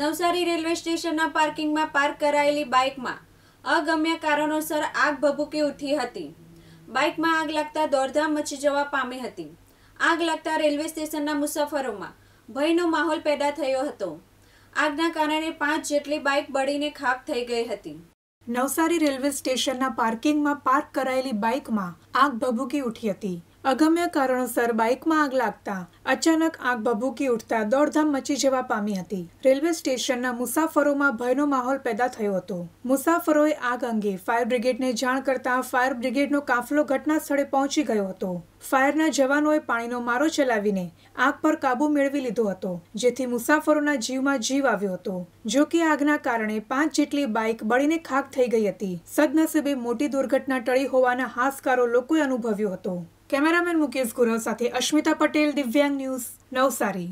Navsari railway સ્ટેશનના પાર્કિંગમાં park કરાયેલી બાઇકમાં અગમ્ય કારણોસર આગ ભભૂકી ઉઠી હતી બાઇકમાં આગ લાગતા દોડધામ મચી જવા પામી હતી આગ લાગતા રેલવે સ્ટેશનના મુસાફરોમાં ભયનો માહોલ પેદા થયો હતો આગના કારણે પાંચ જેટલી બાઇક બળીને ખાક થઈ ગઈ હતી નવસારી રેલવે સ્ટેશનના પાર્કિંગમાં પાર્ક કરાયેલી બાઇકમાં આગ ભભૂકી ઉઠી હતી અગમ્ય કારણોસર બાઇકમાં આગ લાગતા અચાનક આગ ભભૂકી ઉઠતા દોડધામ મચી જવા પામી હતી રેલવે સ્ટેશનના મુસાફરોમાં ભયનો માહોલ પેદા થયો હતો મુસાફરોએ આગ અંગે ફાયર બ્રિગેડને જાણ કરતા ફાયર બ્રિગેડનો કાફલો ઘટના સ્થળે પહોંચી ગયો હતો ફાયરના જવાનોએ પાણીનો મારો ચલાવીને આગ પર કાબુ મેળવી લીધો હતો જેથી મુસાફરોના જીવમાં જીવ આવ્યો હતો જો કે આગના કારણે પાંચ જેટલી બાઇક બળીને ખાક થઈ ગઈ હતી સદનસીબે મોટી દુર્ઘટના ટળી હોવાના હાસકારો લોકોએ અનુભવ્યો હતો કેમેરામેન મુકેશ ગોરવ સાથે અશ્મિતા પટેલ દિવ્યાંગ ન્યૂઝ નવસારી